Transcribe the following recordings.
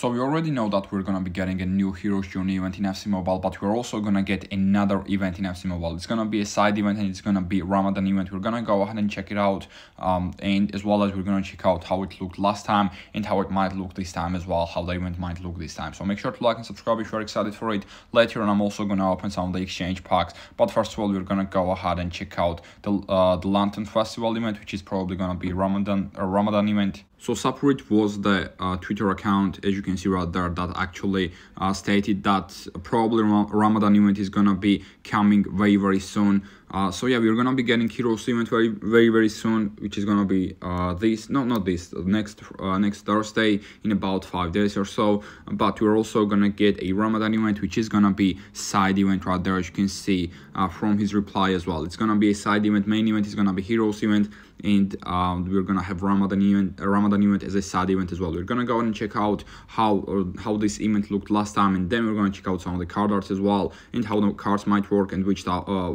So we already know that we're gonna be getting a new Heroes Journey event in FC Mobile, but we're also gonna get another event in FC Mobile. It's gonna be a side event and it's gonna be Ramadan event. We're gonna go ahead and check it out, um, and as well as we're gonna check out how it looked last time and how it might look this time as well, how the event might look this time. So make sure to like and subscribe if you're excited for it. Later and I'm also gonna open some of the exchange packs, but first of all, we're gonna go ahead and check out the uh, the Lantern Festival event, which is probably gonna be Ramadan a Ramadan event. So Subreddit was the uh, Twitter account, as you can see right there, that actually uh, stated that probably Ramadan event is gonna be coming very very soon. Uh, so yeah, we're gonna be getting Heroes event very, very, very soon, which is gonna be uh, this, no, not this, uh, next, uh, next Thursday in about five days or so. But we're also gonna get a Ramadan event, which is gonna be side event right there, as you can see uh, from his reply as well. It's gonna be a side event. Main event is gonna be Heroes event, and um, we're gonna have Ramadan event, uh, Ramadan event as a side event as well. We're gonna go and check out how how this event looked last time, and then we're gonna check out some of the card arts as well, and how the cards might work, and which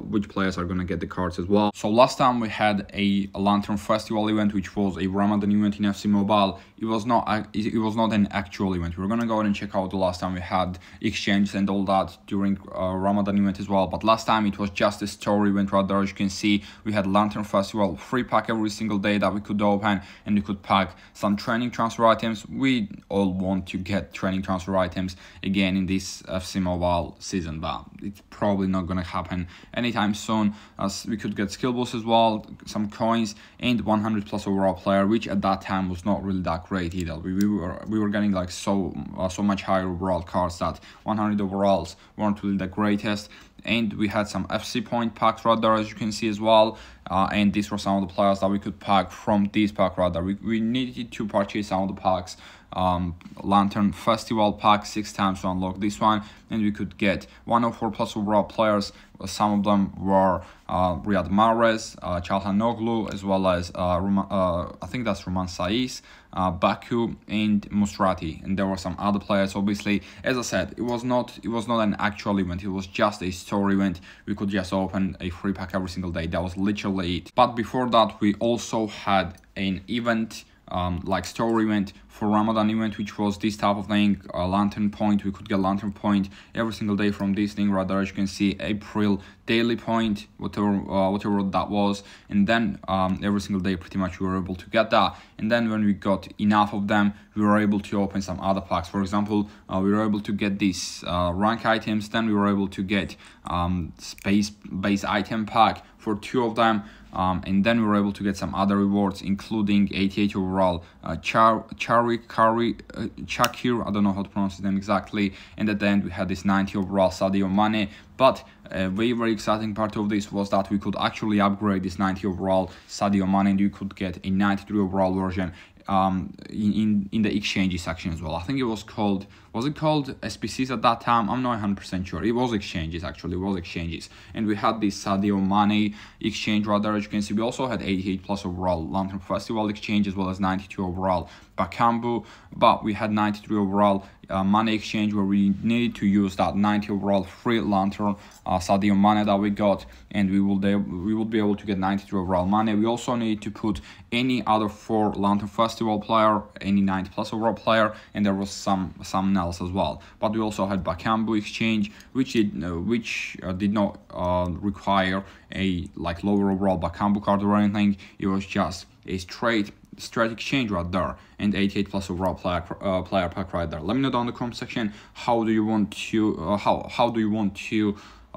which players are are gonna get the cards as well. So last time we had a Lantern Festival event, which was a Ramadan event in FC Mobile. It was not uh, it was not an actual event. We're gonna go ahead and check out the last time we had exchanges and all that during uh, Ramadan event as well. But last time it was just a story event rather. As you can see, we had Lantern Festival free pack every single day that we could open, and we could pack some training transfer items. We all want to get training transfer items again in this FC Mobile season, but it's probably not gonna happen anytime soon as we could get skill boosts as well, some coins, and 100 plus overall player, which at that time was not really that great either. We, we were we were getting like so uh, so much higher overall cards that 100 overalls weren't really the greatest and we had some FC point packs rather as you can see as well uh, and these were some of the players that we could pack from this pack rather we, we needed to purchase some of the packs um, Lantern Festival pack six times to unlock this one and we could get one of four plus overall players some of them were uh, Riyad Mahrez, uh, Çalhanoğlu as well as uh, uh, I think that's Roman Saiz, uh, Baku and Musrati and there were some other players obviously as I said it was not it was not an actual event it was just a store event we could just open a free pack every single day that was literally it but before that we also had an event um, like store event for Ramadan event, which was this type of thing, uh, lantern point. We could get lantern point every single day from this thing right there. As you can see, April daily point, whatever uh, whatever that was, and then um, every single day pretty much we were able to get that. And then when we got enough of them, we were able to open some other packs. For example, uh, we were able to get these uh, rank items. Then we were able to get um, space base item pack for two of them um, and then we were able to get some other rewards including 88 overall uh, Char Chari Kari uh, Chakir I don't know how to pronounce them exactly and at the end we had this 90 overall Sadio Mane but a uh, very very exciting part of this was that we could actually upgrade this 90 overall Sadio Mane and you could get a 93 overall version um, in, in, in the exchange section as well I think it was called was it called SPCs at that time? I'm not 100% sure. It was exchanges actually, it was exchanges. And we had this Sadio money exchange rather, as you can see. We also had 88 plus overall lantern Festival exchange as well as 92 overall Bakambu. But we had 93 overall uh, exchange where we needed to use that 90 overall free Lantern uh, Sadio Money that we got. And we will, we will be able to get 93 overall money. We also need to put any other four Lantern Festival player, any 90 plus overall player. And there was some, some else as well. But we also had Bakambu exchange, which did uh, which uh, did not uh, require a like lower overall Bakambu card or anything. It was just a straight straight exchange right there and 88 plus overall player uh, player pack right there. Let me know down in the comment section how do you want to uh, how how do you want to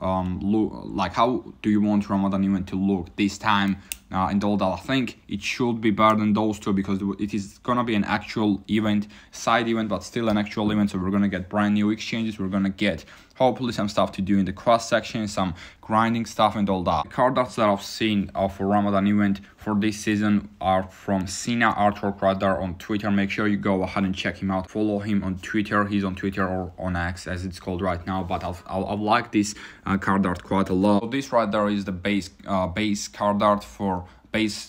um look like how do you want Ramadan event to look this time uh, and all that. I think it should be better than those two because it is gonna be an actual event, side event, but still an actual event. So we're gonna get brand new exchanges. We're gonna get hopefully some stuff to do in the cross section, some grinding stuff and all that. The card arts that I've seen of Ramadan event for this season are from Sina Artwork Radar on Twitter. Make sure you go ahead and check him out. Follow him on Twitter. He's on Twitter or on X as it's called right now. But i will i will like this uh, card art quite a lot. So this right there is the base uh, base card art for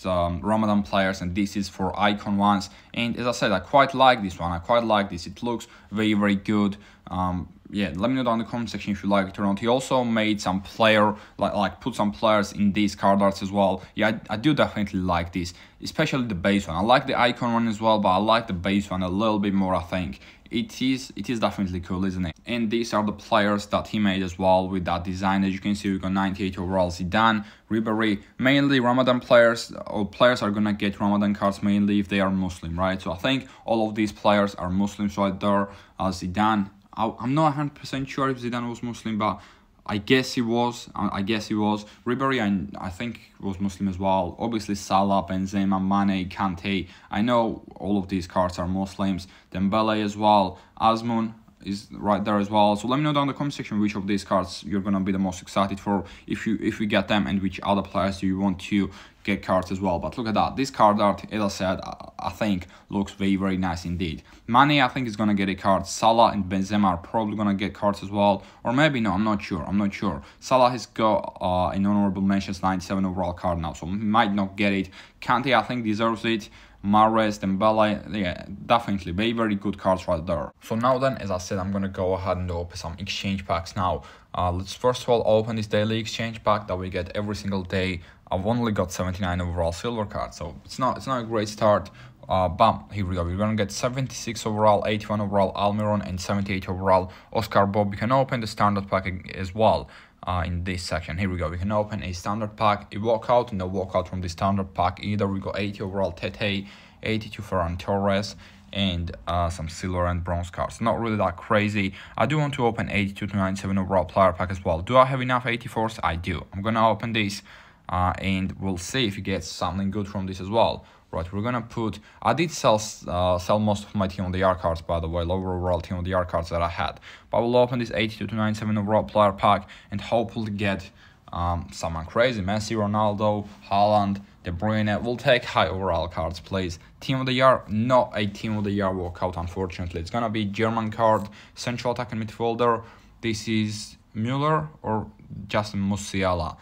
um, Ramadan players and this is for icon ones and as I said I quite like this one I quite like this it looks very very good um, yeah let me know down in the comment section if you like it or not he also made some player like like put some players in these card arts as well yeah I, I do definitely like this especially the base one I like the icon one as well but I like the base one a little bit more I think it is it is definitely cool isn't it and these are the players that he made as well with that design as you can see we got 98 overall Zidane Ribery mainly Ramadan players or players are gonna get Ramadan cards mainly if they are Muslim right so I think all of these players are Muslims. Right there uh, Zidane I, I'm not 100% sure if Zidane was Muslim but I guess he was. I guess he was. Ribery, I, I think, was Muslim as well. Obviously, Salah, Benzema, Mane, Kante. I know all of these cards are Muslims. Dembele as well. Asmun is right there as well. So let me know down in the comment section which of these cards you're gonna be the most excited for if you if we get them and which other players do you want to get cards as well. But look at that. This card art, as I said, I think looks very, very nice indeed. Mane, I think, is going to get a card. Salah and Benzema are probably going to get cards as well. Or maybe, no, I'm not sure. I'm not sure. Salah has got uh, an honorable mentions 97 overall card now, so might not get it. Kante, I think, deserves it. Mares, Dembele, yeah, definitely very, very good cards right there. So now then, as I said, I'm gonna go ahead and open some exchange packs now. Uh, let's first of all open this daily exchange pack that we get every single day I've only got 79 overall silver card, so it's not it's not a great start. Uh, bam, here we go. We're gonna get 76 overall, 81 overall Almiron, and 78 overall Oscar Bob. We can open the standard pack as well. Uh, in this section. Here we go. We can open a standard pack, a walkout, and a walkout from the standard pack. Either we got 80 overall Tete, 82 Ferran Torres, and uh, some silver and bronze cards. Not really that crazy. I do want to open 82 to 97 overall player pack as well. Do I have enough 84s? I do. I'm gonna open these uh, and we'll see if you get something good from this as well. Right, we're gonna put, I did sell uh, sell most of my Team on the R cards by the way, lower overall Team on the R cards that I had. But we'll open this 82 to 97 overall player pack and hopefully get um, someone crazy, Messi, Ronaldo, Haaland, De Bruyne, will take high overall cards, please. Team of the Year, not a Team of the Year walkout, unfortunately. It's gonna be German card, central attacking midfielder. This is Müller or just Musiala.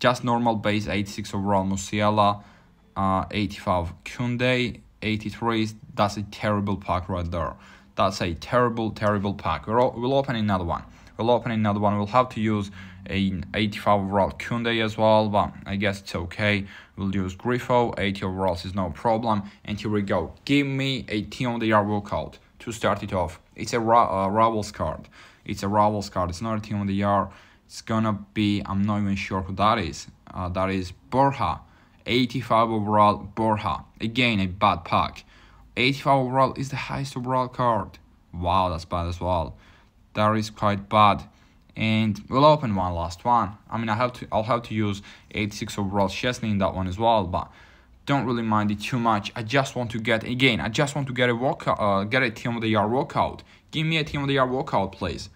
Just normal base 86 overall Musiala, uh, 85 Kunde, 83. That's a terrible pack right there. That's a terrible, terrible pack. We'll, we'll open another one. We'll open another one. We'll have to use an 85 overall Kunde as well, but I guess it's okay. We'll use Grifo, 80 overall is no problem. And here we go. Give me a team of the year workout to start it off. It's a Ra uh, Ravels card. It's a Ravels card. It's not a team of the year. It's gonna be, I'm not even sure who that is. Uh, that is Borja, 85 overall Borja. Again, a bad pack. 85 overall is the highest overall card. Wow, that's bad as well. That is quite bad. And we'll open one last one. I mean, I have to, I'll have to use 86 overall Chesney in that one as well, but don't really mind it too much. I just want to get, again, I just want to get a workout. uh, get a team of the year walkout. Give me a team of the year walkout, please.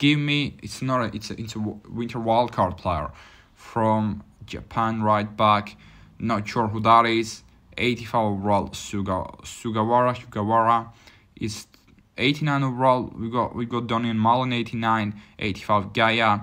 Give me it's not a, it's a, it's a winter player from Japan right back. Not sure who that is. 85 overall Suga, Sugawara Sugawara is 89 overall. We got we got Donny and Malin 89, 85 Gaia.